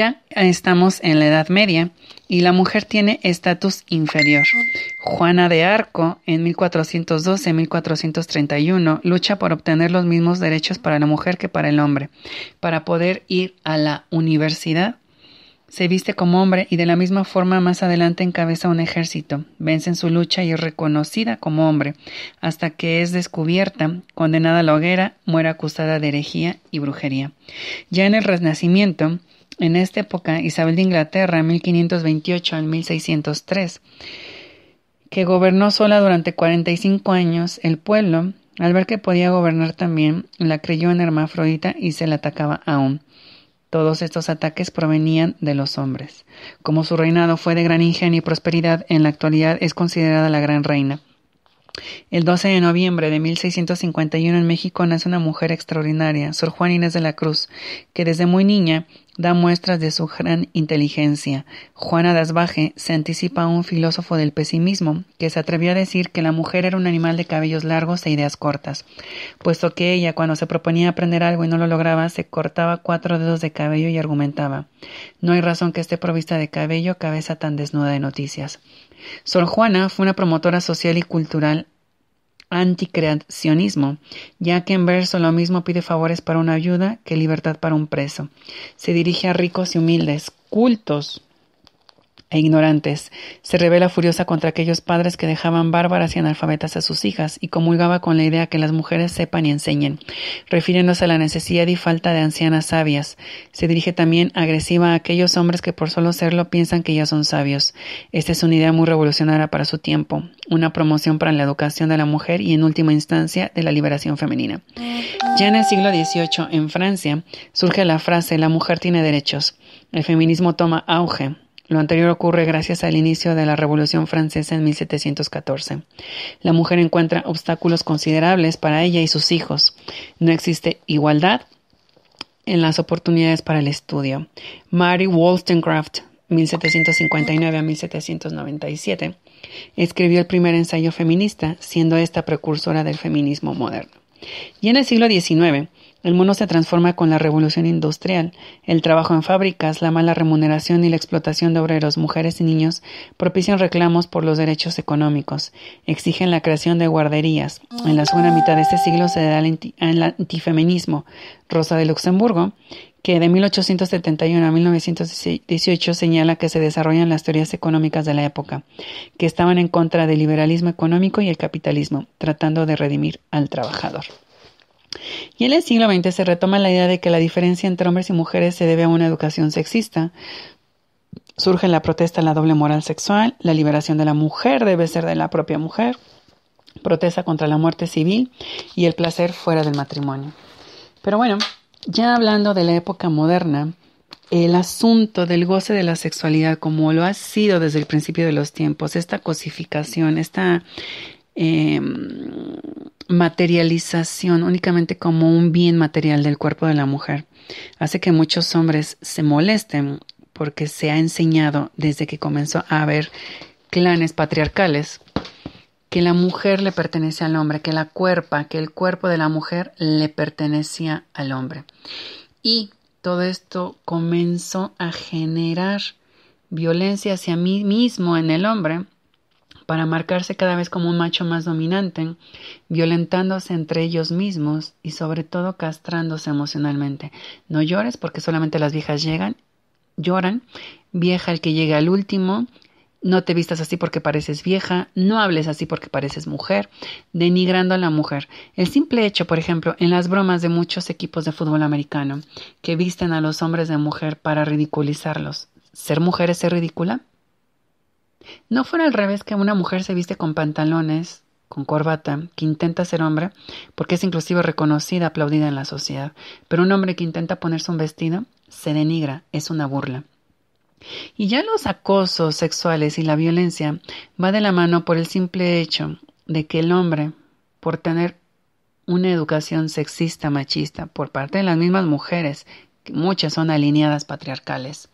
Ya estamos en la Edad Media y la mujer tiene estatus inferior. Juana de Arco, en 1412-1431, lucha por obtener los mismos derechos para la mujer que para el hombre, para poder ir a la universidad. Se viste como hombre y de la misma forma más adelante encabeza un ejército. Vence en su lucha y es reconocida como hombre, hasta que es descubierta, condenada a la hoguera, muere acusada de herejía y brujería. Ya en el Renacimiento, en esta época, Isabel de Inglaterra, 1528 al 1603, que gobernó sola durante 45 años el pueblo, al ver que podía gobernar también, la creyó en hermafrodita y se la atacaba aún. Todos estos ataques provenían de los hombres. Como su reinado fue de gran ingenio y prosperidad, en la actualidad es considerada la gran reina. El 12 de noviembre de 1651 en México nace una mujer extraordinaria, Sor Juana Inés de la Cruz, que desde muy niña da muestras de su gran inteligencia. Juana Dasbaje se anticipa a un filósofo del pesimismo, que se atrevió a decir que la mujer era un animal de cabellos largos e ideas cortas, puesto que ella, cuando se proponía aprender algo y no lo lograba, se cortaba cuatro dedos de cabello y argumentaba No hay razón que esté provista de cabello cabeza tan desnuda de noticias. Sor Juana fue una promotora social y cultural anticreacionismo, ya que en verso lo mismo pide favores para una ayuda que libertad para un preso. Se dirige a ricos y humildes, cultos, e ignorantes. Se revela furiosa contra aquellos padres que dejaban bárbaras y analfabetas a sus hijas y comulgaba con la idea que las mujeres sepan y enseñen, refiriéndose a la necesidad y falta de ancianas sabias. Se dirige también agresiva a aquellos hombres que por solo serlo piensan que ya son sabios. Esta es una idea muy revolucionaria para su tiempo, una promoción para la educación de la mujer y en última instancia de la liberación femenina. Ya en el siglo XVIII, en Francia, surge la frase la mujer tiene derechos. El feminismo toma auge. Lo anterior ocurre gracias al inicio de la Revolución Francesa en 1714. La mujer encuentra obstáculos considerables para ella y sus hijos. No existe igualdad en las oportunidades para el estudio. Mary Wollstonecraft, 1759 1797, escribió el primer ensayo feminista, siendo esta precursora del feminismo moderno. Y en el siglo XIX, el mundo se transforma con la revolución industrial. El trabajo en fábricas, la mala remuneración y la explotación de obreros, mujeres y niños propician reclamos por los derechos económicos. Exigen la creación de guarderías. En la segunda mitad de este siglo se da el antifeminismo. Rosa de Luxemburgo, que de 1871 a 1918 señala que se desarrollan las teorías económicas de la época, que estaban en contra del liberalismo económico y el capitalismo, tratando de redimir al trabajador. Y en el siglo XX se retoma la idea de que la diferencia entre hombres y mujeres se debe a una educación sexista. Surge la protesta a la doble moral sexual, la liberación de la mujer debe ser de la propia mujer, protesta contra la muerte civil y el placer fuera del matrimonio. Pero bueno, ya hablando de la época moderna, el asunto del goce de la sexualidad como lo ha sido desde el principio de los tiempos, esta cosificación, esta Em, materialización únicamente como un bien material del cuerpo de la mujer hace que muchos hombres se molesten porque se ha enseñado desde que comenzó a haber clanes patriarcales que la mujer le pertenece al hombre, que la cuerpa, que el cuerpo de la mujer le pertenecía al hombre. Y todo esto comenzó a generar violencia hacia mí mismo en el hombre para marcarse cada vez como un macho más dominante, violentándose entre ellos mismos y sobre todo castrándose emocionalmente. No llores porque solamente las viejas llegan, lloran, vieja el que llegue al último, no te vistas así porque pareces vieja, no hables así porque pareces mujer, denigrando a la mujer. El simple hecho, por ejemplo, en las bromas de muchos equipos de fútbol americano que visten a los hombres de mujer para ridiculizarlos. ¿Ser mujer es ser ridícula? ¿No fuera al revés que una mujer se viste con pantalones, con corbata, que intenta ser hombre, porque es inclusive reconocida, aplaudida en la sociedad, pero un hombre que intenta ponerse un vestido se denigra, es una burla? Y ya los acosos sexuales y la violencia va de la mano por el simple hecho de que el hombre, por tener una educación sexista machista por parte de las mismas mujeres, muchas son alineadas patriarcales,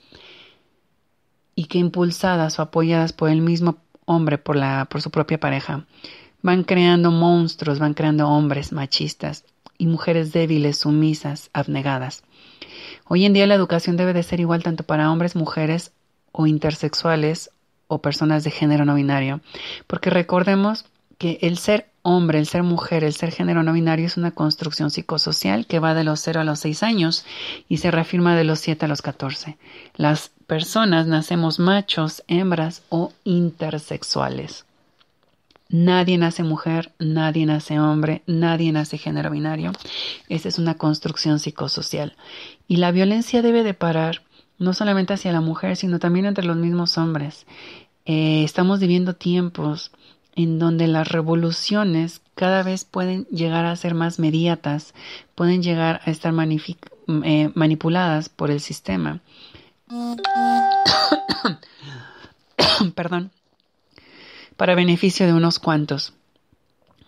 y que impulsadas o apoyadas por el mismo hombre, por, la, por su propia pareja, van creando monstruos, van creando hombres machistas y mujeres débiles, sumisas, abnegadas. Hoy en día la educación debe de ser igual tanto para hombres, mujeres o intersexuales o personas de género no binario, porque recordemos que el ser hombre, el ser mujer, el ser género no binario es una construcción psicosocial que va de los 0 a los 6 años y se reafirma de los 7 a los 14. Las personas nacemos machos, hembras o intersexuales. Nadie nace mujer, nadie nace hombre, nadie nace género binario. Esa es una construcción psicosocial. Y la violencia debe de parar no solamente hacia la mujer, sino también entre los mismos hombres. Eh, estamos viviendo tiempos en donde las revoluciones cada vez pueden llegar a ser más mediatas, pueden llegar a estar mm, eh, manipuladas por el sistema. Perdón. Para beneficio de unos cuantos,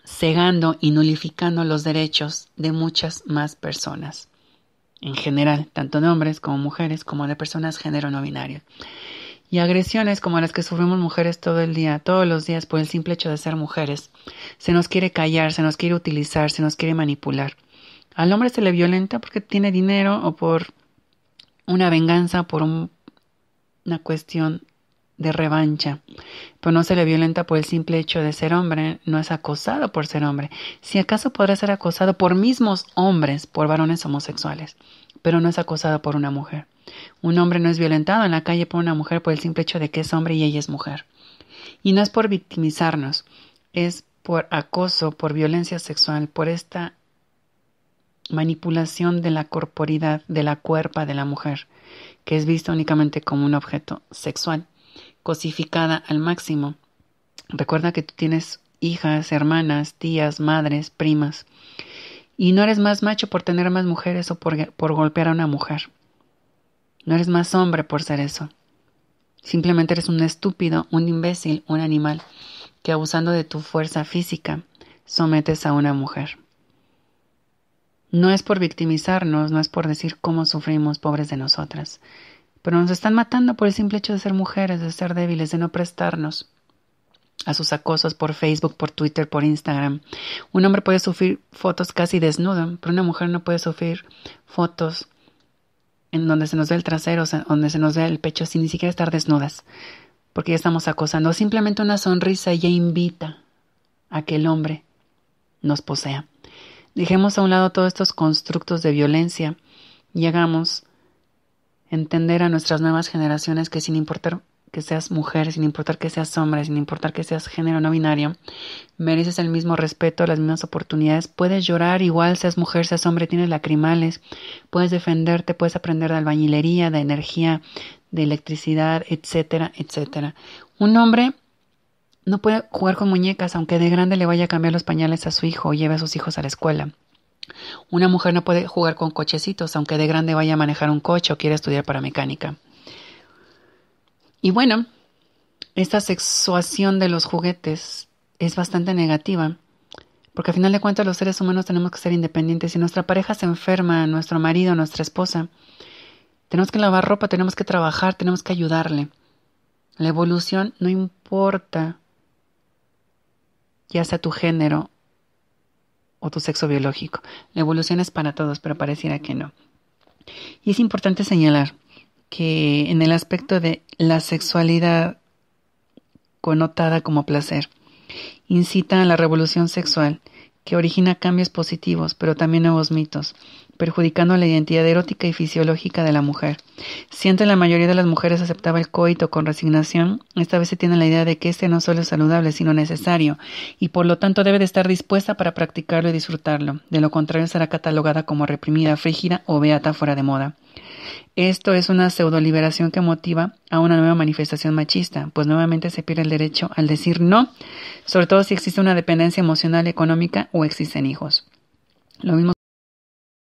cegando y nulificando los derechos de muchas más personas en general, tanto de hombres como mujeres, como de personas género no binario y agresiones como las que sufrimos mujeres todo el día, todos los días por el simple hecho de ser mujeres. Se nos quiere callar, se nos quiere utilizar, se nos quiere manipular. Al hombre se le violenta porque tiene dinero o por una venganza, por una cuestión de revancha, pero no se le violenta por el simple hecho de ser hombre, no es acosado por ser hombre. Si acaso podrá ser acosado por mismos hombres, por varones homosexuales pero no es acosado por una mujer. Un hombre no es violentado en la calle por una mujer por el simple hecho de que es hombre y ella es mujer. Y no es por victimizarnos, es por acoso, por violencia sexual, por esta manipulación de la corporidad, de la cuerpa de la mujer, que es vista únicamente como un objeto sexual, cosificada al máximo. Recuerda que tú tienes hijas, hermanas, tías, madres, primas. Y no eres más macho por tener más mujeres o por, por golpear a una mujer. No eres más hombre por ser eso. Simplemente eres un estúpido, un imbécil, un animal que abusando de tu fuerza física sometes a una mujer. No es por victimizarnos, no es por decir cómo sufrimos pobres de nosotras, pero nos están matando por el simple hecho de ser mujeres, de ser débiles, de no prestarnos, a sus acosos por Facebook, por Twitter, por Instagram. Un hombre puede sufrir fotos casi desnudo, pero una mujer no puede sufrir fotos en donde se nos ve el trasero, donde se nos ve el pecho, sin ni siquiera estar desnudas, porque ya estamos acosando. Simplemente una sonrisa ya invita a que el hombre nos posea. Dejemos a un lado todos estos constructos de violencia y hagamos entender a nuestras nuevas generaciones que sin importar que seas mujer, sin importar que seas hombre, sin importar que seas género no binario, mereces el mismo respeto, las mismas oportunidades, puedes llorar igual seas mujer, seas hombre, tienes lacrimales, puedes defenderte, puedes aprender de albañilería, de energía, de electricidad, etcétera, etcétera. Un hombre no puede jugar con muñecas aunque de grande le vaya a cambiar los pañales a su hijo o lleve a sus hijos a la escuela. Una mujer no puede jugar con cochecitos aunque de grande vaya a manejar un coche o quiera estudiar para mecánica. Y bueno, esta sexuación de los juguetes es bastante negativa, porque al final de cuentas los seres humanos tenemos que ser independientes. Si nuestra pareja se enferma, nuestro marido, nuestra esposa, tenemos que lavar ropa, tenemos que trabajar, tenemos que ayudarle. La evolución no importa, ya sea tu género o tu sexo biológico. La evolución es para todos, pero pareciera que no. Y es importante señalar que en el aspecto de la sexualidad connotada como placer, incita a la revolución sexual, que origina cambios positivos, pero también nuevos mitos, perjudicando la identidad erótica y fisiológica de la mujer. Si antes la mayoría de las mujeres aceptaba el coito con resignación, esta vez se tiene la idea de que este no solo es saludable, sino necesario, y por lo tanto debe de estar dispuesta para practicarlo y disfrutarlo, de lo contrario será catalogada como reprimida, frígida o beata fuera de moda. Esto es una pseudoliberación que motiva a una nueva manifestación machista, pues nuevamente se pierde el derecho al decir no, sobre todo si existe una dependencia emocional, económica o existen hijos. Lo mismo